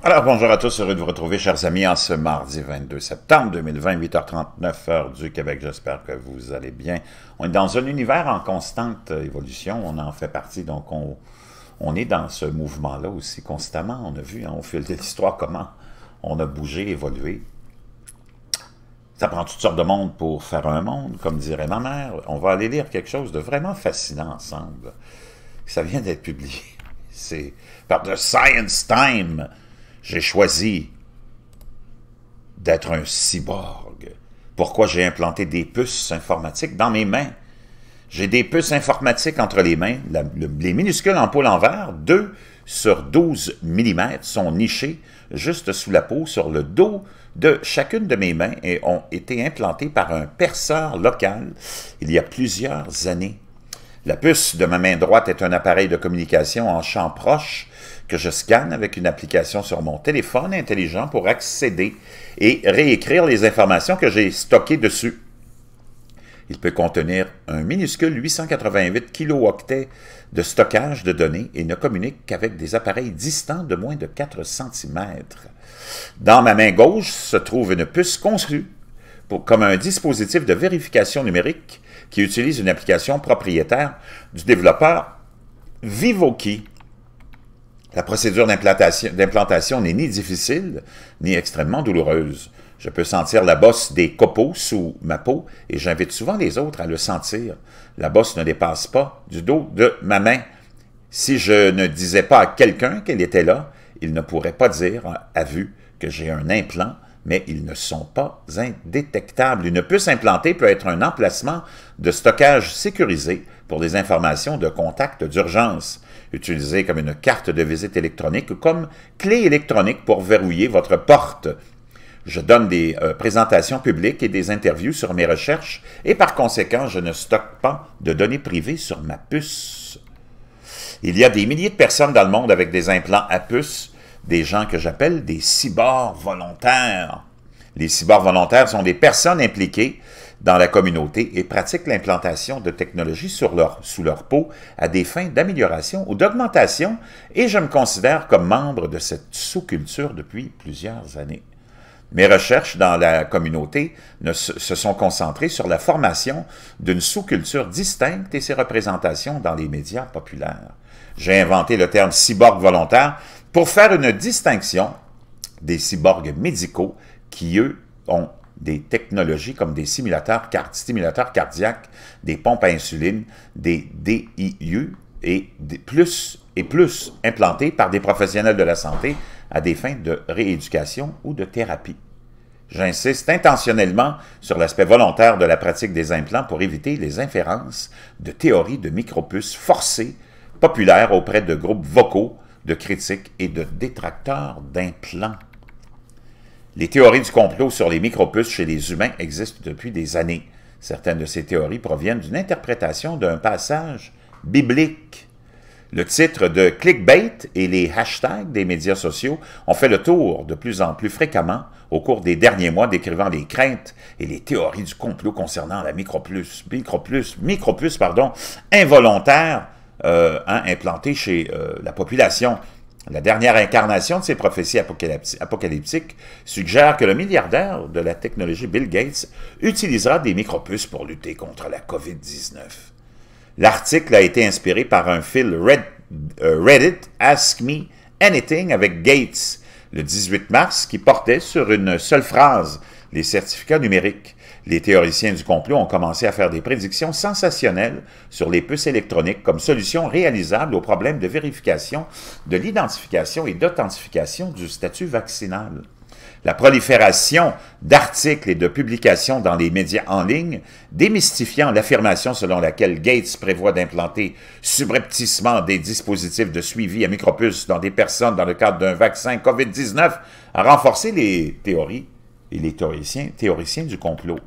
Alors, bonjour à tous, heureux de vous retrouver, chers amis, en ce mardi 22 septembre 2020, 8h39, heure du Québec. J'espère que vous allez bien. On est dans un univers en constante euh, évolution, on en fait partie, donc on, est dans ce mouvement-là aussi constamment. On a vu on hein, au fil de l'histoire comment on a bougé, évolué. Ça prend toutes sortes de monde pour faire un monde, comme dirait ma mère. On va aller lire quelque chose de vraiment fascinant ensemble. Ça vient d'être publié. C'est par The Science Time j'ai choisi d'être un cyborg. Pourquoi j'ai implanté des puces informatiques dans mes mains? J'ai des puces informatiques entre les mains. les minuscules ampoules en verre, 2 sur 12 mm, sont nichées juste sous la peau, sur le dos de chacune de mes mains et ont été implantées par un perceur local il y a plusieurs années. La puce de ma main droite est un appareil de communication en champ proche que je scanne avec une application sur mon téléphone intelligent pour accéder et réécrire les informations que j'ai stockées dessus. Il peut contenir un minuscule 888 kilooctets de stockage de données et ne communique qu'avec des appareils distants de moins de 4 cm. Dans ma main gauche se trouve une puce conçue comme un dispositif de vérification numérique qui utilise une application propriétaire du développeur VivoKey. La procédure d'implantation n'est ni difficile ni extrêmement douloureuse. Je peux sentir la bosse des copeaux sous ma peau et j'invite souvent les autres à le sentir. La bosse ne dépasse pas du dos de ma main. Si je ne disais pas à quelqu'un qu'elle était là, il ne pourrait pas dire à vue que j'ai un implant mais ils ne sont pas indétectables. Une puce implantée peut être un emplacement de stockage sécurisé pour des informations de contact d'urgence, utilisée comme une carte de visite électronique ou comme clé électronique pour verrouiller votre porte. Je donne des euh, présentations publiques et des interviews sur mes recherches et par conséquent, je ne stocke pas de données privées sur ma puce. Il y a des milliers de personnes dans le monde avec des implants à puce des gens que j'appelle des cyborgs volontaires. Les cyborgs volontaires sont des personnes impliquées dans la communauté et pratiquent l'implantation de technologies sur leur, sous leur peau à des fins d'amélioration ou d'augmentation, et je me considère comme membre de cette sous-culture depuis plusieurs années. Mes recherches dans la communauté se sont concentrées sur la formation d'une sous-culture distincte et ses représentations dans les médias populaires. J'ai inventé le terme cyborg volontaire pour faire une distinction des cyborgs médicaux qui, eux, ont des technologies comme des simulateurs, stimulateurs cardiaques, des pompes à insuline, des DIU et plus et plus implantés par des professionnels de la santé à des fins de rééducation ou de thérapie. J'insiste intentionnellement sur l'aspect volontaire de la pratique des implants pour éviter les inférences de théories de micropuces forcées populaires auprès de groupes vocaux de critiques et de détracteurs d'un plan. Les théories du complot sur les micropuces chez les humains existent depuis des années. Certaines de ces théories proviennent d'une interprétation d'un passage biblique. Le titre de clickbait et les hashtags des médias sociaux ont fait le tour de plus en plus fréquemment au cours des derniers mois décrivant les craintes et les théories du complot concernant la micropuce, micropuce, pardon, involontaire euh, hein, implanté chez euh, la population. La dernière incarnation de ces prophéties apocalyptiques suggère que le milliardaire de la technologie Bill Gates utilisera des micropuces pour lutter contre la COVID-19. L'article a été inspiré par un fil euh, Reddit Ask Me Anything avec Gates le 18 mars qui portait sur une seule phrase, les certificats numériques. Les théoriciens du complot ont commencé à faire des prédictions sensationnelles sur les puces électroniques comme solution réalisable au problème de vérification, de l'identification et d'authentification du statut vaccinal. La prolifération d'articles et de publications dans les médias en ligne, démystifiant l'affirmation selon laquelle Gates prévoit d'implanter subrepticement des dispositifs de suivi à micropuces dans des personnes dans le cadre d'un vaccin COVID-19, a renforcé les théories et les théoriciens, théoriciens du complot.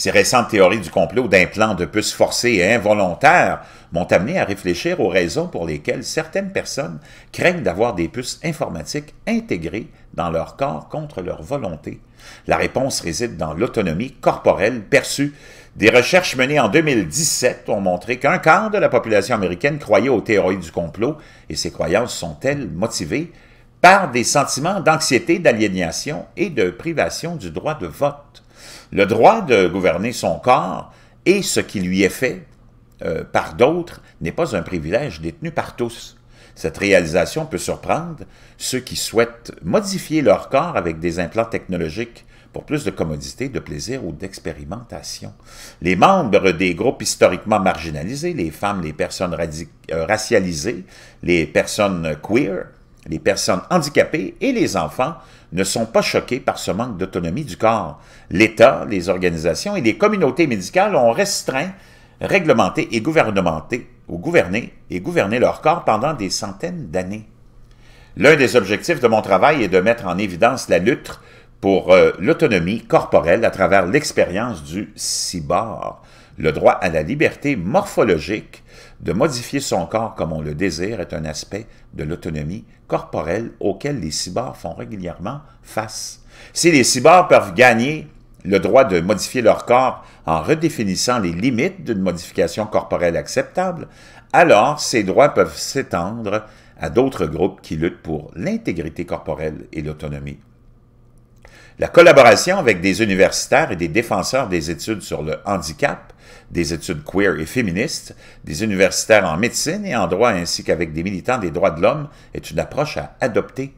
Ces récentes théories du complot d'implants de puces forcées et involontaires m'ont amené à réfléchir aux raisons pour lesquelles certaines personnes craignent d'avoir des puces informatiques intégrées dans leur corps contre leur volonté. La réponse réside dans l'autonomie corporelle perçue. Des recherches menées en 2017 ont montré qu'un quart de la population américaine croyait aux théories du complot et ces croyances sont-elles motivées par des sentiments d'anxiété, d'aliénation et de privation du droit de vote. Le droit de gouverner son corps et ce qui lui est fait euh, par d'autres n'est pas un privilège détenu par tous. Cette réalisation peut surprendre ceux qui souhaitent modifier leur corps avec des implants technologiques pour plus de commodité, de plaisir ou d'expérimentation. Les membres des groupes historiquement marginalisés, les femmes, les personnes euh, racialisées, les personnes queer, les personnes handicapées et les enfants ne sont pas choqués par ce manque d'autonomie du corps. L'État, les organisations et les communautés médicales ont restreint, réglementé et gouvernementé, ou gouverné et gouverner leur corps pendant des centaines d'années. L'un des objectifs de mon travail est de mettre en évidence la lutte pour euh, l'autonomie corporelle à travers l'expérience du cyborg, le droit à la liberté morphologique de modifier son corps comme on le désire est un aspect de l'autonomie corporelle auquel les cyborgs font régulièrement face. Si les cyborgs peuvent gagner le droit de modifier leur corps en redéfinissant les limites d'une modification corporelle acceptable, alors ces droits peuvent s'étendre à d'autres groupes qui luttent pour l'intégrité corporelle et l'autonomie la collaboration avec des universitaires et des défenseurs des études sur le handicap, des études queer et féministes, des universitaires en médecine et en droit ainsi qu'avec des militants des droits de l'homme est une approche à adopter.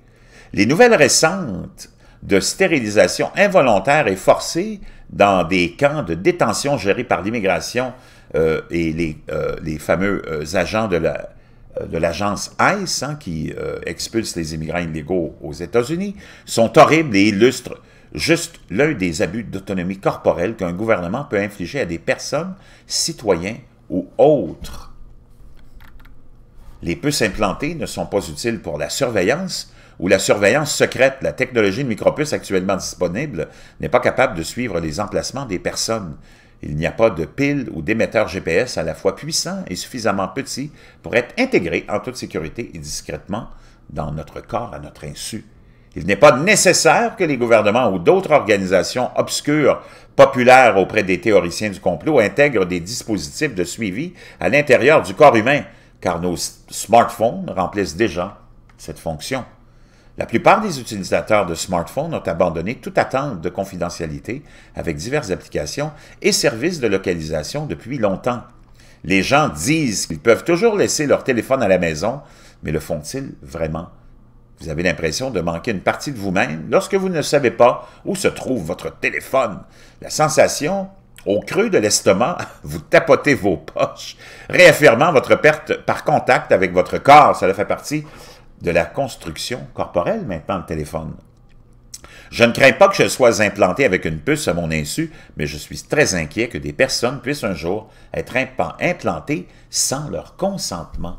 Les nouvelles récentes de stérilisation involontaire et forcée dans des camps de détention gérés par l'immigration euh, et les, euh, fameux euh, agents de l'agence ICE, hein, qui expulsent expulse les immigrants illégaux aux États-Unis, sont horribles et illustrent juste l'un des abus d'autonomie corporelle qu'un gouvernement peut infliger à des personnes, citoyens ou autres. Les puces implantées ne sont pas utiles pour la surveillance ou la surveillance secrète. La technologie de micropuces actuellement disponible n'est pas capable de suivre les emplacements des personnes. Il n'y a pas de pile ou d'émetteur GPS à la fois puissant et suffisamment petit pour être intégrés en toute sécurité et discrètement dans notre corps à notre insu. Il n'est pas nécessaire que les gouvernements ou d'autres organisations obscures populaires auprès des théoriciens du complot intègrent des dispositifs de suivi à l'intérieur du corps humain, car nos smartphones remplissent déjà cette fonction. La plupart des utilisateurs de smartphones ont abandonné toute attente de confidentialité avec diverses applications et services de localisation depuis longtemps. Les gens disent qu'ils peuvent toujours laisser leur téléphone à la maison, mais le font-ils vraiment? Vous avez l'impression de manquer une partie de vous-même lorsque vous ne savez pas où se trouve votre téléphone. La sensation au creux de l'estomac, vous tapotez vos poches, réaffirmant votre perte par contact avec votre corps. Cela fait partie de la construction corporelle maintenant, le téléphone. Je ne crains pas que je sois implanté avec une puce à mon insu, mais je suis très inquiet que des personnes puissent un jour être implantées sans leur consentement.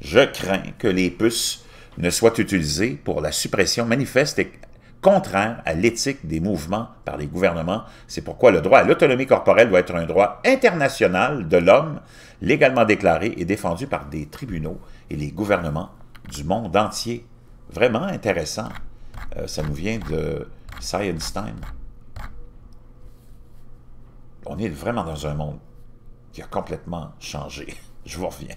Je crains que les puces ne soit utilisé pour la suppression manifeste et contraire à l'éthique des mouvements par les gouvernements. C'est pourquoi le droit à l'autonomie corporelle doit être un droit international de l'homme, légalement déclaré et défendu par des tribunaux et les gouvernements du monde entier. Vraiment intéressant. Euh, ça nous vient de Science Time. On est vraiment dans un monde qui a complètement changé. Je vous reviens.